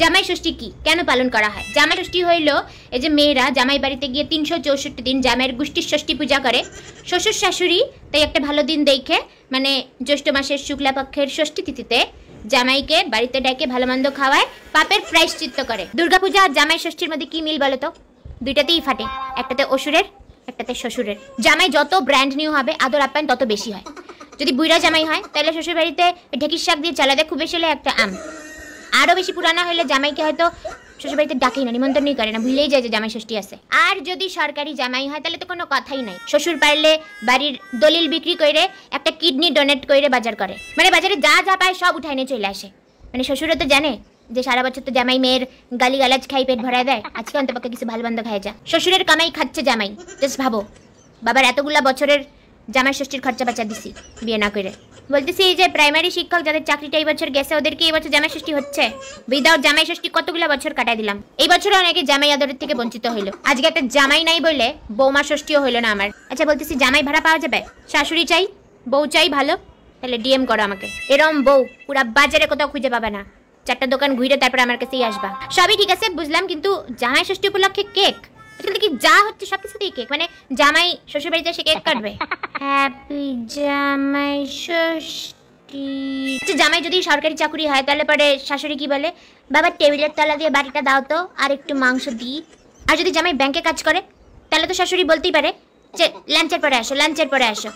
জামাই ষষ্ঠী কি কেন পালন করা হয় জামাই ষষ্ঠী হইল এই যে মেয়েরা জামাই বাড়িতে গিয়ে তিনশো চৌষট্টি দিন জামাইয়ের গোষ্ঠীর ষষ্ঠী পূজা করে শ্বশুর শাশুড়ি তাই একটা ভালো দিন দেখে মানে জ্যৈষ্ঠ মাসের শুক্লাপক্ষের ষষ্ঠী তিথিতে জামাইকে বাড়িতে ডেকে ভালো মন্দ খাওয়ায় পাপের প্রায়শ্চিত্ত করে দুর্গাপূজা আর জামাই ষষ্ঠীর মধ্যে কি মিল বলো তো দুইটাতেই ফাটে একটাতে অসুরের একটাতে শ্বশুরের জামাই যত ব্র্যান্ড নিউ হবে আদর আপ্যায়ন তত বেশি হয় যদি বুইরা জামাই হয় তাহলে শ্বশুর বাড়িতে ঢেকির শাক দিয়ে চালাতে খুব বেশি হলে একটা আম আরও বেশি পুরানা হলে জামাইকে হয়তো শ্বশুরবাড়িতে ডাকেই না নিমন্ত্রণই করে না ভুলেই যায় যে জামাই ষষ্ঠী আছে আর যদি সরকারি জামাই হয় তাহলে তো কোনো কথাই নাই শ্বশুর পারলে বাড়ির দলিল বিক্রি করে একটা কিডনি ডোনেট করে বাজার করে মানে বাজারে যা যা পায় সব উঠাই নিয়ে চলে আসে মানে শ্বশুরও তো জানে যে সারা বছর তো জামাই মেয়ের গালি গালাজ খাই পেট ভরায় দেয় আজকে অন্তপক্ষে কিছু ভালো বন্ধ খায় যা শ্বশুরের কামাই খাচ্ছে জামাই জাস্ট ভাবো বাবার এতগুলা বছরের জামাই ষষ্ঠীর খরচা বাঁচা দিছি বিয়ে না করে বলতেছি এই যে প্রাইমারি শিক্ষক যাদের চাকরিটা এই বছর গেছে ওদেরকে এই বছর জামাই ষষ্ঠী হচ্ছে উইদাউট জামাই ষষ্ঠী কতগুলো বছর কাটাই দিলাম এই বছর অনেকে জামাই আদরের থেকে বঞ্চিত হইলো আজকে একটা জামাই নাই বলে বৌমা ষষ্ঠীও হইলো না আমার আচ্ছা বলতেছি জামাই ভাড়া পাওয়া যাবে শাশুড়ি চাই বউ চাই ভালো তাহলে ডিএম করো আমাকে এরম বউ পুরা বাজারে কোথাও খুঁজে পাবে না চারটা দোকান ঘুরে তারপর আমার কাছেই আসবা সবই ঠিক আছে বুঝলাম কিন্তু জামাই ষষ্ঠী উপলক্ষে কেক আসলে কি যা হচ্ছে সব কিছুতেই কেক মানে জামাই শ্বশুরবাড়িতে এসে কেক কাটবে হ্যাপি জামাই ষষ্ঠী আচ্ছা, জামাই যদি সরকারি চাকুরি হয় তাহলে পরে শাশুড়ি কি বলে বাবা টেবিলের তলা দিয়ে বাড়িটা দাও তো আর একটু মাংস দিই আর যদি জামাই ব্যাংকে কাজ করে তাহলে তো শাশুড়ি বলতেই পারে যে আচ্ছা, লাঞ্চের পরে আসো লাঞ্চের পরে আসো